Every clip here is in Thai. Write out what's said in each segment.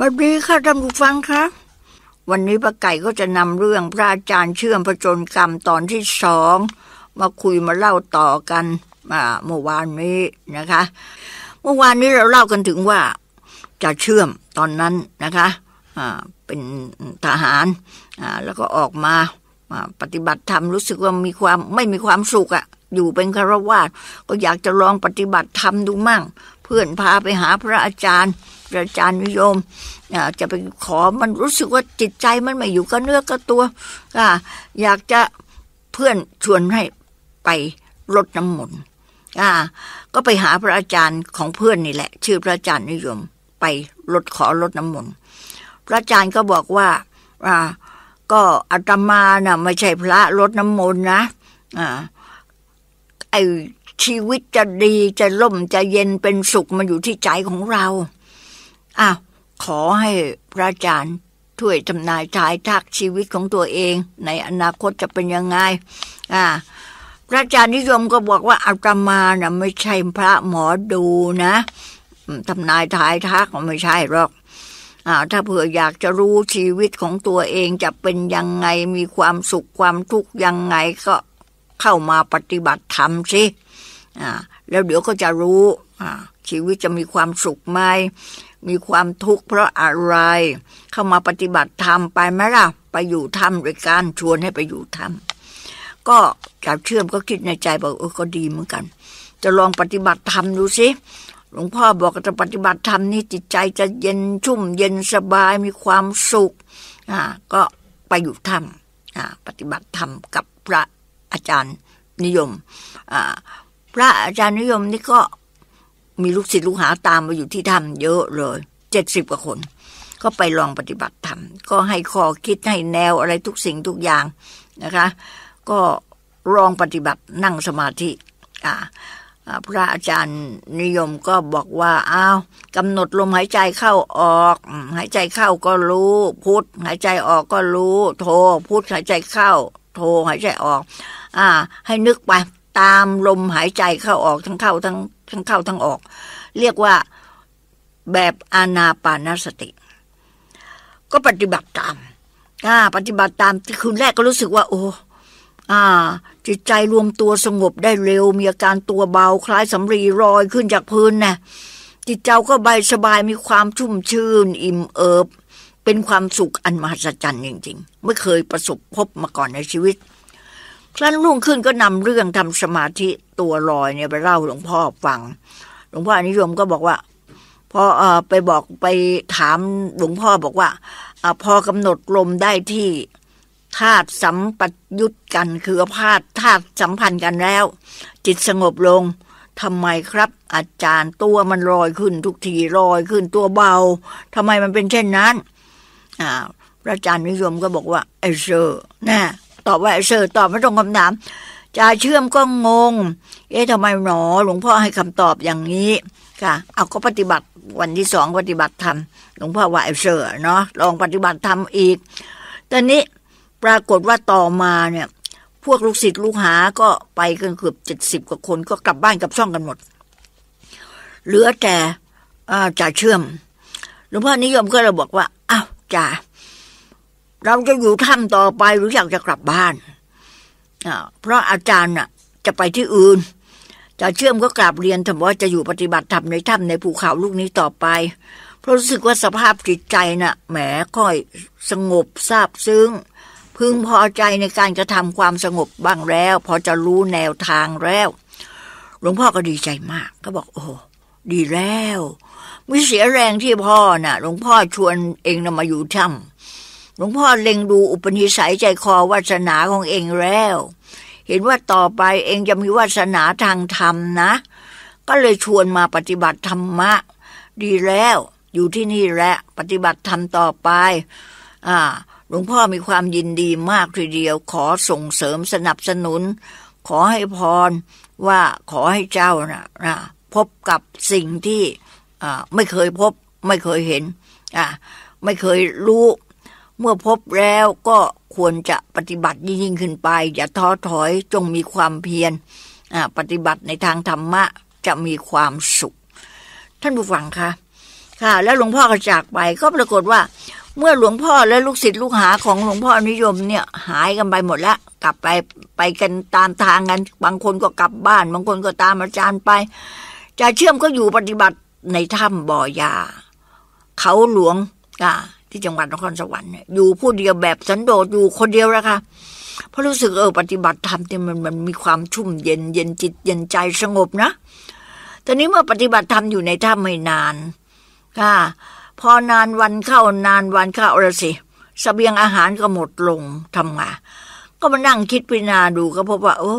วัสดีค่ะท่านผู้ฟังคะวันนี้ป้าไก่ก็จะนำเรื่องพระอาจารย์เชื่อมพระจนกรรมตอนที่สองมาคุยมาเล่าต่อกันมาเมื่อวานนี้นะคะเมื่อวานนี้เราเล่ากันถึงว่าจะเชื่อมตอนนั้นนะคะ เป็นทหารแล้วก็ออกมาปฏิบัติธรรมรู้สึกว่ามีความ ไม่มีความสุขอะอยู่เป็นคารวาสก็อยากจะลองปฏิบัติธรรมดูมั่ง เพื่อนพาไปหาพระอาจารย์อาจารย์นิยมจะไปขอมันรู้สึกว่าจิตใจมันไม่อยู่กับเนื้อกับตัวอยากจะเพื่อนชวนให้ไปลดน้ำมนต์ก็ไปหาพระอาจารย์ของเพื่อนนี่แหละ ชื่อพระอาจารย์นิยมไปลดขอลดน้ำมนต์พระอาจารย์ก็บอกว่าก็อาตมาน่ะไม่ใช่พระลดน้ำมนต์นะไอชีวิตจะดีจะล่มจะเย็นเป็นสุขมันอยู่ที่ใจของเราอ้าวขอให้พระอาจารย์ช่วยจำนายทายทักชีวิตของตัวเอง ในอนาคตจะเป็นยังไงอ่าพระอาจารย์นิยมก็บอกว่าอาตมาน่ะไม่ใช่พระหมอดูนะทำนายทายทักก็ไม่ใช่หรอกอ่าถ้าเผื่ออยากจะรู้ชีวิตของตัวเองจะเป็นยังไงมีความสุขความทุกข์ยังไงก็เข้ามาปฏิบัติธรรมสิอ่าแล้วเดี๋ยวก็จะรู้อ่าชีวิตจะมีความสุขไหมมีความทุกข์เพราะอะไรเข้ามาปฏิบัติธรรมไปไหมล่ะไปอยู่ธรรด้วยการชวนให้ไปอยู่ธรรมก็จากเชื่อมก็คิดในใจบอกเออก็ดีเหมือนกัน จะลองปฏิบัติธรรมดูสิหลวงพ่อบอกจะปฏิบัติธรรมนี่จิตใจจะเย็นชุ่ม เย็นสบายมีความสุขอ่าก็ไปอยู่รรมอ่าปฏิบัติธรรมกับพระอาจารย์นิยมอ่าพระอาจารย์นิยมนี่ก็มีลูกศิษย์ลูกหาตามมาอยู่ที่ถ้ำเยอะเลยเจ็ดสิบกว่าคน ก็ไปลองปฏิบัติธรรม ก็ให้ข้อคิดให้แนวอะไรทุกสิ่งทุกอย่างนะคะ ก็ลองปฏิบัตินั่งสมาธิอ่าพระอาจารย์นิยมก็บอกว่าอ้าวกำหนดลมหายใจเข้าออก หายใจเข้าก็รู้พุทหายใจออกก็รู้โทพุทหายใจเข้า โทหายใจออก อ่า ให้นึกไปตามลมหายใจเข้าออกทั้งเข้าทั้งทั้งเข้าทั้งออก เรียกว่า แบบ อานาปานสติ ก็ปฏิบัติตามอ่าปฏิบัติตามคืน แรกก็รู้สึกว่า โอ้อาจิต ใจรวมตัว สงบได้เร็วมีอาการตัวเบาคล้ายสำรีรอยขึ้นจากพื้นนะจิต เจ้า ก็ใบสบายมีความชุ่มชื่น อิ่ม เอิบเป็นความสุขอันมหัศจรรย์ จริงๆไม่เคยประสบพบมาก่อนในชีวิตครั้นรุ่งขึ้นก็นำเรื่องทำสมาธิตัวลอยเนี่ย ไปเล่าหลวงพ่อฟัง หลวงพ่อนิยมก็บอกว่าพออไปบอกไปถามหลวงพ่อบอกว่าอพอกำหนดลมได้ที่ธาตุสัมปยุตกันคือธาตุธาตุสัมพันธ์กันแล้ว จิตสงบลงทำไมครับ อาจารย์ตัวมันลอยขึ้น ทุกทีลอยขึ้นตัวเบาทำไมมันเป็นเช่นนั้น อ่าพระอาจารย์นิยมก็บอกว่าไอ้เชอร์นะตอบว่าเซอร์ ตอบไม่ตรงคำถามจาเชื่อมก็งง เอ๊ะทำไมหนอ หลวงพ่อให้คำตอบอย่างนี้ ค่ะ เอาก็ปฏิบัติวันที่สองปฏิบัติทำหลวงพ่อว่าเซอร์เนาะลองปฏิบัติทำอีก ตอนนี้ปรากฏว่าต่อมาเนี่ย พวกลูกศิษย์ลูกหาก็ไปกันเกือบเจ็ดสิบกว่าคนก็กลับบ้านกับช่องกันหมดเหลือแต่จ่าเชื่อมหลวงพ่อนิยมก็เลยบอกว่าอ้าวจ่าเราจะอยู่ถ้ำต่อไปหรืออยากจะกลับบ้านเพราะอาจารย์น่ะจะไปที่อื่น จะเชื่อมก็กลับเรียนถามว่าจะอยู่ปฏิบัติธรรมในถ้ำในภูเขาลูกนี้ต่อไป เพราะรู้สึกว่าสภาพจิตใจน่ะ แหมค่อยสงบซาบซึ้งพึงพอใจในการกระทำความสงบบ้างแล้วพอจะรู้แนวทางแล้ว หลวงพ่อก็ดีใจมากก็บอกโอ้ดีแล้วไม่เสียแรงที่พ่อนะ่ะ หลวงพ่อชวนเองนะมาอยู่ถ้ำหลวงพ่อเล็งดูอุปนิสัยใจคอวาสนาของเองแล้ว เห็นว่าต่อไปเองจะมีวาสนาทางธรรมนะ ก็เลยชวนมาปฏิบัติธรรมะดีแล้วอยู่ที่นี่แหละปฏิบัติธรรมต่อไป อ่า หลวงพ่อมีความยินดีมากทีเดียว ขอส่งเสริมสนับสนุน ขอให้พรว่าขอให้เจ้านะนะพบกับสิ่งที่ไม่เคยพบไม่เคยเห็นไม่เคยรู้เมื่อพบแล้วก็ควรจะปฏิบัติยิ่งขึ้นไป อย่าท้อถอย จงมีความเพียรปฏิบัติในทางธรรมะ จะมีความสุข ท่านผู้ฟังคะค่ะ แล้วหลวงพ่อก็จากไป ก็ปรากฏว่า เมื่อหลวงพ่อและลูกศิษย์ลูกหาของหลวงพ่อนิยมเนี่ย หายกันไปหมด แล้วกลับไปไปกันตามทางกันบางคนก็กลับบ้าน บางคนก็ตามอาจารย์ไปจะเชื่อมก็อยู่ปฏิบัติในถ้ำบ่อยาเขาหลวงอ่าที่จังหวัดนครสวรรค์อยู่ผู้เดียวแบบสันโดษอยู่คนเดียวนะคะเพราะรู้สึกเออปฏิบัติธรรมเนี่ยมันมันมีความชุ่มเย็น เย็นจิตเย็นใจสงบนะตอนนี้เมื่อปฏิบัติธรรมอยู่ในถ้ำไม่นานค่ะ พอนานวันเข้านานวันเข้าละสิสเสบียงอาหารก็หมดลงทำไงก็มานั่งคิดพิจารณาดูก็พบว่าโอ้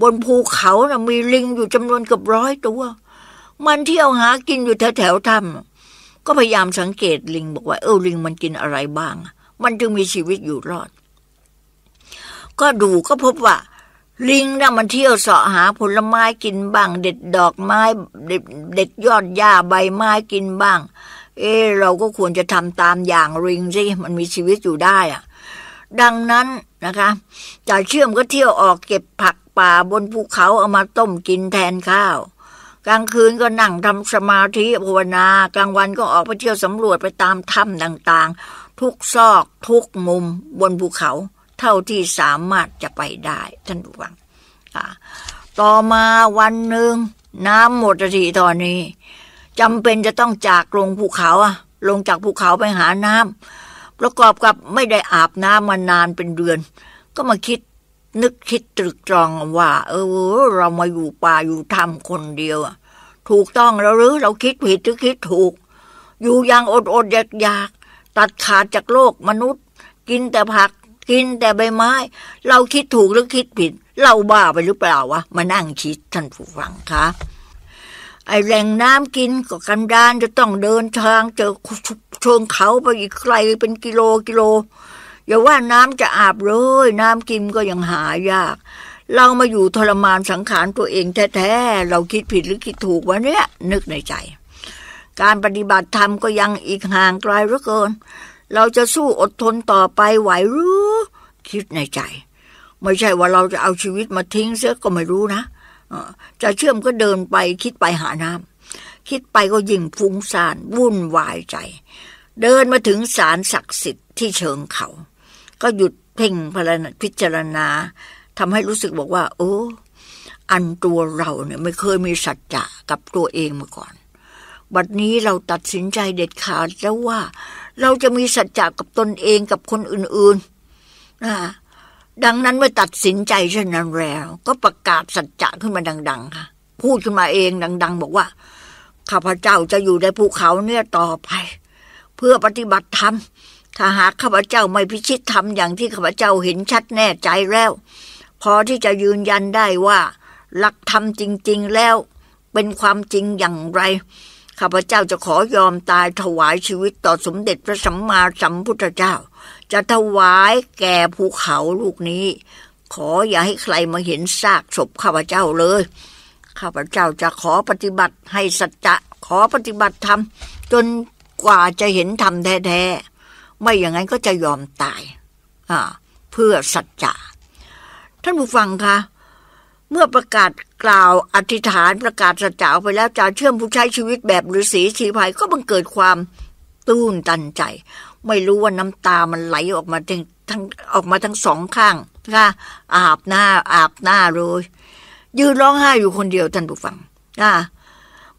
บนภูเขานะมีลิงอยู่จำนวนเกือบร้อยตัว มันเที่ยวหากินอยู่แถวแถวถ้ำก็พยายามสังเกตลิงบอกว่าเออลิงมันกินอะไรบ้าง มันจึงมีชีวิตอยู่รอด ก็ดูก็พบว่า ลิงนะ่ะมันเที่ยวเสาะหาผลไม้กินบ้างเด็ดดอกไม้เด็ดยอดหญ้าใบไม้กินบ้าง เออเราก็ควรจะทำตามอย่างลิงสิมันมีชีวิตอยู่ได้อ่ะ ดังนั้นนะคะจ่าเชื่อมก็เที่ยวออกเก็บผักป่าบนภูเขาเอามาต้มกินแทนข้าวกลางคืนก็นั่งทำสมาธิภาวนากลางวันก็ออกไปเที่ยวสำรวจไปตามถ้ำต่างๆ ทุกซอกทุกมุมบนภูเขาเท่าที่สามารถจะไปได้ ท่านผู้ฟังต่อมาวันหนึ่งน้ำหมดทีตอนนี้จำเป็นจะต้องจากลงภูเขาอะลงจากภูเขาไปหาน้ำประกอบกับไม่ได้อาบน้ำมานานเป็นเดือนก็มาคิดนึกคิดตรึกตรองว่าเออเรามาอยู่ป่าอยู่ท้ำคนเดียวถูกต้องแล้วหรือเราคิดผิดหรือคิดถูก อยู่อย่างอดอดอยากอยากตัดขาดจากโลกมนุษย์ กินแต่ผักกินแต่ใบไม้ เราคิดถูกหรือคิดผิด เราบ้าไปหรือเปล่าวะมานั่งคิดท่านผู้ฟังคะ ไอแหล่งน้ำกินก็กันดานจะต้องเดินทางเจอเชิงเขาไปอีกไกลเป็นกิโลกิโลอย่าว่าน้ำจะอาบเลย น้ำกินก็ยังหายาก เรามาอยู่ทรมานสังขารตัวเองแท้ๆเราคิดผิดหรือคิดถูกวะเนี่ย นึกในใจ การปฏิบัติธรรมก็ยังอีกห่างไกลเหลือเกินเราจะสู้อดทนต่อไปไหวหรือคิดในใจ ไม่ใช่ว่าเราจะเอาชีวิตมาทิ้งเสียก็ไม่รู้นะจะเชื่อมก็เดินไปคิดไปหาน้ำคิดไปก็ยิ่งฟุ้งซ่านวุ่นวายใจ เดินมาถึงศาลศักดิ์สิทธิ์ที่เชิงเขาก็หยุดเพ่งพิจารณาทำให้รู้สึกบอกว่า โอ้อันตัวเราเนี่ย ไม่เคยมีสัจจะกับตัวเองมาก่อน บัดนี้เราตัดสินใจเด็ดขาดแล้วว่าเราจะมีสัจจะกับตนเองกับคนอื่นๆนะดังนั้นเมื่อตัดสินใจเช่นนั้นแล้ว ก็ประกาศสัจจะขึ้นมาดัง ๆค่ะพูดขึ้นมาเองดัง ๆ บอกว่าข้าพเจ้าจะอยู่ในภูเขาเนี่ยต่อไป เพื่อปฏิบัติธรรมถ้าหากข้าพเจ้าไม่พิชิตธรรมอย่างที่ข้าพเจ้าเห็นชัดแน่ใจแล้ว พอที่จะยืนยันได้ว่าหลักธรรมจริง ๆแล้วเป็นความจริงอย่างไร ข้าพเจ้าจะขอยอมตายถวายชีวิตต่อสมเด็จพระสัมมาสัมพุทธเจ้า จะถวายแก่ภูเขาลูกนี้ ขออย่าให้ใครมาเห็นซากศพข้าพเจ้าเลย ข้าพเจ้าจะขอปฏิบัติให้สัจจะขอปฏิบัติธรรมจนกว่าจะเห็นธรรมแท้ๆไม่อย่างนั้นก็จะยอมตายเพื่อสัจจะท่านผู้ฟังคะเมื่อประกาศกล่าวอธิษฐานประกาศสัจจะไปแล้วจะเชื่อมผู้ใช้ชีวิตแบบฤาษีชีพายก็บังเกิดความตื้นตันใจ ไม่รู้ว่าน้ำตามันไหลออกมาทั้งทั้งออกมาทั้งสองข้างค่ะอาบหน้าอาบหน้าเลยยืนร้องไห้อยู่คนเดียว ท่านผู้ฟังอ่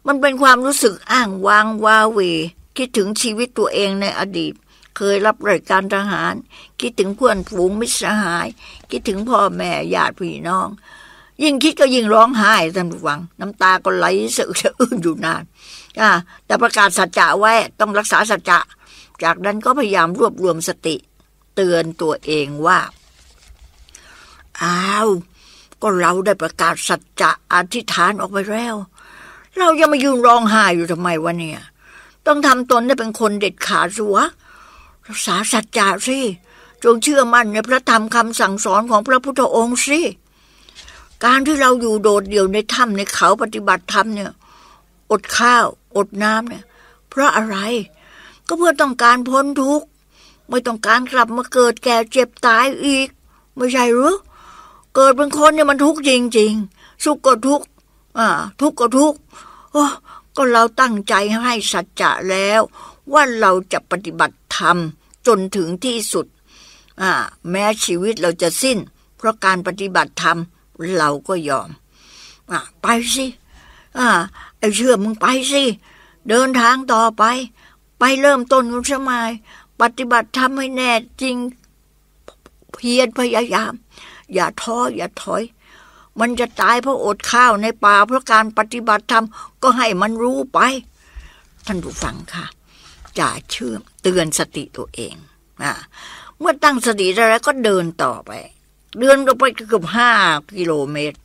มันเป็นความรู้สึกอ้างว้างว้าเว คิดถึงชีวิตตัวเองในอดีตเคยรับราชการทหาร คิดถึงเพื่อนฝูงมิตรสหาย คิดถึงพ่อแม่ญาติพี่น้อง ยิ่งคิดก็ยิ่งร้องไห้ท่านผู้ฟังน้ำตาก็ไหลสอึกสะอื้นอยู่นานอ่าแต่ประกาศสัจจะไว้ต้องรักษาสัจจะ จากนั้นก็พยายามรวบรวมสติ เตือนตัวเองว่าอ้าวก็เราได้ประกาศสัจจะอธิษฐานออกไปแล้วเรายังมายืนร้องไห้อยู่ทำไมวะเนี่ย ต้องทำตนได้เป็นคนเด็ดขาดสัวะรักษาสัจจะสิ จงเชื่อมั่นในพระธรรมคำสั่งสอนของพระพุทธองค์สิ การที่เราอยู่โดดเดี่ยวในถ้ำในเขาปฏิบัติธรรมเนี่ย อดข้าวอดน้ำเนี่ย เพราะอะไร ก็เพื่อต้องการพ้นทุกข์ ไม่ต้องการกลับมาเกิดแก่เจ็บตายอีก ไม่ใช่หรือ เกิดเป็นคนเนี่ยมันทุกข์จริง ๆ สุขก็ทุกข์อ่า ทุกข์ก็ทุกข์ก็เราตั้งใจให้สัจจะแล้วว่าเราจะปฏิบัติธรรมจนถึงที่สุด แม้ชีวิตเราจะสิ้นเพราะการปฏิบัติธรรมเราก็ยอมอไปสิอไอเชื่อมึงไปสิ เดินทางต่อไป ไปเริ่มต้นกันสมัยปฏิบัติธรรมให้แน่จริงเพียรพยายาม อย่าท้ออย่าถอย มันจะตายเพราะอดข้าวในป่า เพราะการปฏิบัติธรรมก็ให้มันรู้ไป ท่านผู้ฟังค่ะจ่าเชื่อเตือนสติตัวเองนะเมื่อตั้งสติได้แล้วก็เดินต่อไป เดินก็ไปเกือบห้ากิโลเมตร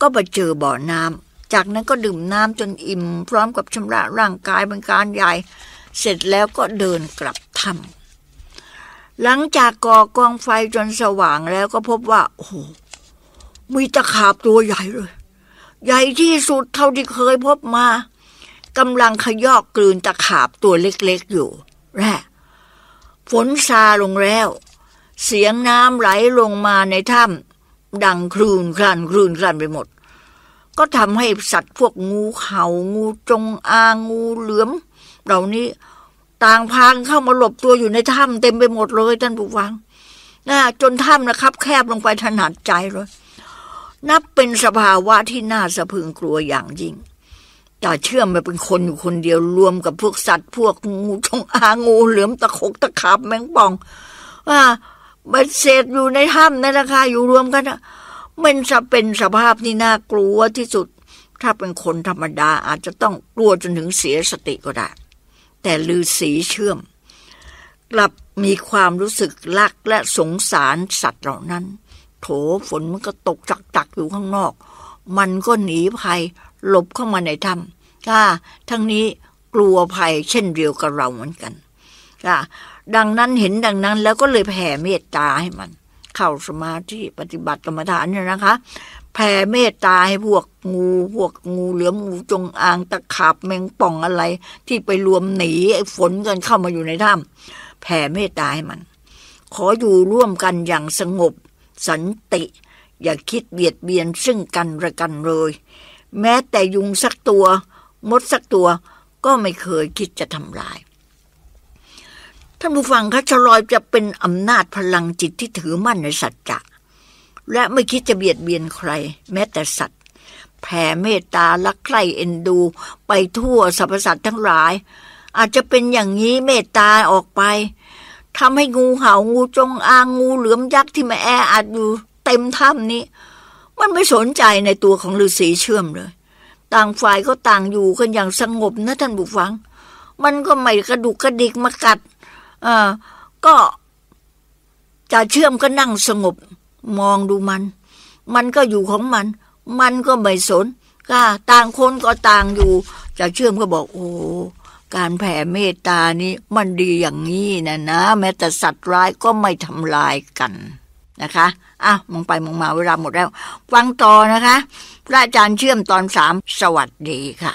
ก็ไปเจอบ่อน้ำ จากนั้นก็ดื่มน้ำจนอิ่ม พร้อมกับชำระร่างกายเป็นการใหญ่ เสร็จแล้วก็เดินกลับถ้ำหลังจากก่อกองไฟจนสว่างแล้วก็พบว่าโอ้โหมีตะขาบตัวใหญ่เลย ใหญ่ที่สุดเท่าที่เคยพบมากำลังขยอกกลืนตะขาบตัวเล็ก ๆอยู่ แร่ฝนซาลงแล้ว เสียงน้ำไหลลงมาในถ้ำดังครืนครันครืนครันไปหมด ก็ทำให้สัตว์พวกงูเขา่างูจงอางงูเหลือม เหล่านี้ต่างพางเข้ามาหลบตัวอยู่ในถ้ำเต็มไปหมดเลย ท่านผู้ฟังนะจนถ้ำนะครับแคบลงไปถนัดใจเลย นับเป็นสภาวะที่น่าสะพึงกลัวอย่างยิ่งจ่าเชื่อมมาเป็นคนอยู่คนเดียวรวมกับพวกสัตว์พวกงูชงอางงูเหลือมตะขกตะขาบแมงป่องว่าบันเศษอยู่ในถ้ำนั่นแหละค่ะอยู่รวมกันมันจะเป็นสภาพที่น่ากลัวที่สุด ถ้าเป็นคนธรรมดาอาจจะต้องกลัวจนถึงเสียสติก็ได้ แต่ลือสีเชื่อม กลับมีความรู้สึกรักและสงสารสัตว์เหล่านั้น โถฝนมันก็ตกจักๆอยู่ข้างนอก มันก็หนีภัยหลบเข้ามาในถ้ำค่ะทั้งนี้กลัวภัยเช่นเดียวกับเราเหมือนกันค่ะดังนั้นเห็นดังนั้น แล้วก็เลยแผ่เมตตาให้มัน เข้าสมาธิปฏิบัติกรรมฐานเนี่ยนะคะ แผ่เมตตาให้พวกงู พวกงูเหลือมงูจงอางตะขาบแมงป่องอะไร ที่ไปรวมหนีไอ้ฝนกันเข้ามาอยู่ในถ้ำแผ่เมตตาให้มัน ขออยู่ร่วมกันอย่างสงบ สันติ อย่าคิดเบียดเบียนซึ่งกันและกันเลยแม้แต่ยุงสักตัว มดสักตัวก็ไม่เคยคิดจะทำลาย ท่านผู้ฟังคะชลอยจะเป็นอำนาจพลังจิตที่ถือมั่นในสัจจะ และไม่คิดจะเบียดเบียนใคร แม้แต่สัตว์ แผ่เมตตาลักใคร่เอ็นดูไปทั่วสรรพสัตว์ทั้งหลาย อาจจะเป็นอย่างนี้เมตตาออกไปทำให้งูเห่างูจงอาง งูเหลือมยักษ์ที่มาแออัดอยู่เต็มถ้ำนี้มันไม่สนใจในตัวของฤาษีเชื่อมเลย ต่างฝ่ายก็ต่างอยู่กันอย่างสงบนะท่านบุฟัง มันก็ไม่กระดุกกระดิกมากัด อ่าก็ จะเชื่อมก็นั่งสงบ มองดูมัน มันก็อยู่ของมัน มันก็ไม่สนก็ต่างคนก็ต่างอยู่ จะเชื่อมก็บอก โอ้ การแผ่เมตตานี้ มันดีอย่างนี้นะนะแม้แต่สัตว์ร้ายก็ไม่ทำลายกันนะคะอ้าวมองไป มองมา เวลาหมดแล้ว ฟังต่อนะคะพระอาจารย์เชื่อมตอนสามสวัสดีค่ะ